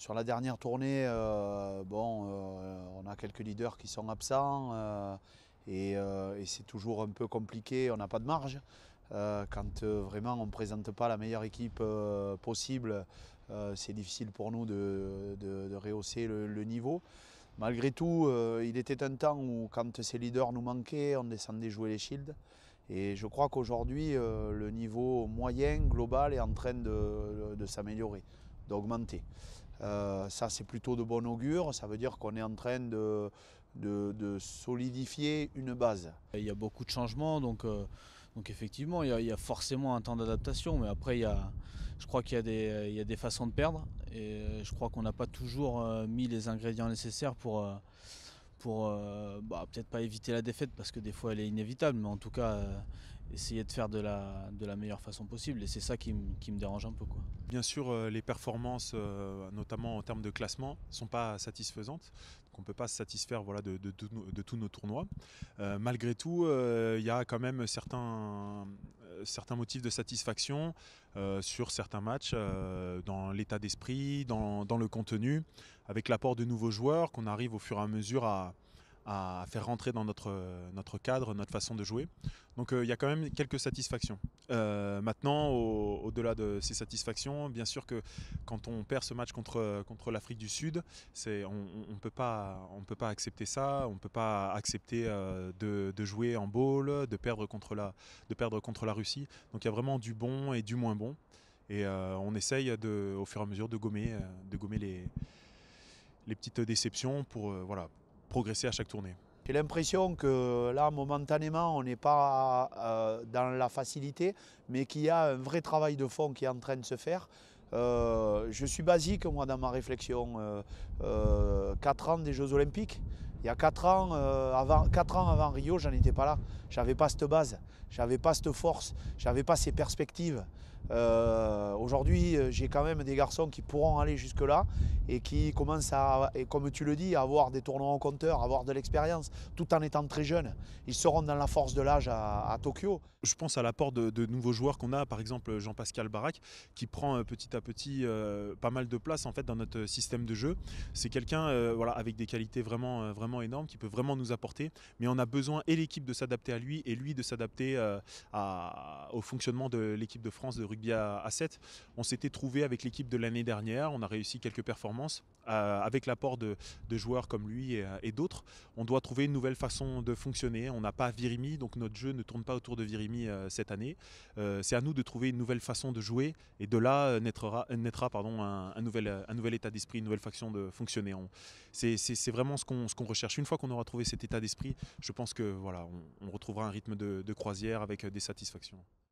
Sur la dernière tournée, euh, bon, euh, on a quelques leaders qui sont absents euh, et, c'est toujours un peu compliqué, on n'a pas de marge. quand vraiment on ne présente pas la meilleure équipe possible, c'est difficile pour nous de, rehausser le, niveau. Malgré tout, il était un temps où quand ces leaders nous manquaient, on descendait jouer les shields. Et je crois qu'aujourd'hui, le niveau moyen, global, est en train de s'améliorer, d'augmenter. Euh, ça, c'est plutôt de bon augure. Ça veut dire qu'on est en train de, de, solidifier une base. Il y a beaucoup de changements, donc, euh, donc effectivement, il y, a, forcément un temps d'adaptation. Mais après, il y a, je crois qu'il y, a des, façons de perdre. Et euh, je crois qu'on n'a pas toujours mis les ingrédients nécessaires pour pour bah, peut-être pas éviter la défaite parce que des fois elle est inévitable, mais en tout cas essayer de faire de la, de la meilleure façon possible. Et c'est ça qui, qui, me dérange un peu. Quoi. Bien sûr, euh, les performances, euh, notamment en termes de classement, ne sont pas satisfaisantes. qu'on on ne peut pas se satisfaire voilà, de, de, de, tous nos tournois. Euh, malgré tout, il y a quand même certains, certains motifs de satisfaction sur certains matchs, dans l'état d'esprit, dans, dans le contenu, avec l'apport de nouveaux joueurs qu'on arrive au fur et à mesure à à faire rentrer dans notre, notre cadre, notre façon de jouer. Donc euh, il y a quand même quelques satisfactions. Euh, maintenant, au-delà de ces satisfactions, bien sûr que quand on perd ce match contre, contre l'Afrique du Sud, on ne peut, pas, on peut pas accepter ça, on ne peut pas accepter euh, de, de, jouer en bowl, de perdre contre la, de perdre contre la Russie. Donc il y a vraiment du bon et du moins bon. Et on essaye de, au fur et à mesure de gommer, de gommer les, les petites déceptions pour, voilà, progresser à chaque tournée. J'ai l'impression que là, momentanément, on n'est pas euh, dans la facilité, mais qu'il y a un vrai travail de fond qui est en train de se faire. Euh, je suis basique, moi, dans ma réflexion. 4 euh, ans des Jeux Olympiques, il y a 4 ans, euh, avant, ans avant Rio, j'en étais pas là. J'avais pas cette base, j'avais pas cette force, j'avais pas ces perspectives. Euh, aujourd'hui, euh, j'ai quand même des garçons qui pourront aller jusque-là et qui commencent à, et comme tu le dis, à avoir des tournois au compteur, à avoir de l'expérience, tout en étant très jeunes. Ils seront dans la force de l'âge à, Tokyo. Je pense à l'apport de, de, nouveaux joueurs qu'on a, par exemple Jean-Pascal Barak, qui prend petit à petit pas mal de place en fait dans notre système de jeu. C'est quelqu'un voilà, avec des qualités vraiment, vraiment énorme, qui peut vraiment nous apporter. Mais on a besoin et l'équipe de s'adapter à lui et lui de s'adapter euh, au fonctionnement de l'équipe de France de rugby à, à 7. On s'était trouvé avec l'équipe de l'année dernière, on a réussi quelques performances. Euh, avec l'apport de, joueurs comme lui euh, et, d'autres, on doit trouver une nouvelle façon de fonctionner. On n'a pas Virimi, donc notre jeu ne tourne pas autour de Virimi euh, cette année. c'est à nous de trouver une nouvelle façon de jouer et de là naîtra, naîtra pardon, un, nouvel, état d'esprit, une nouvelle façon de fonctionner. C'est vraiment ce qu'on recherche. Une fois qu'on aura trouvé cet état d'esprit, je pense que voilà, on, retrouvera un rythme de croisière avec des satisfactions.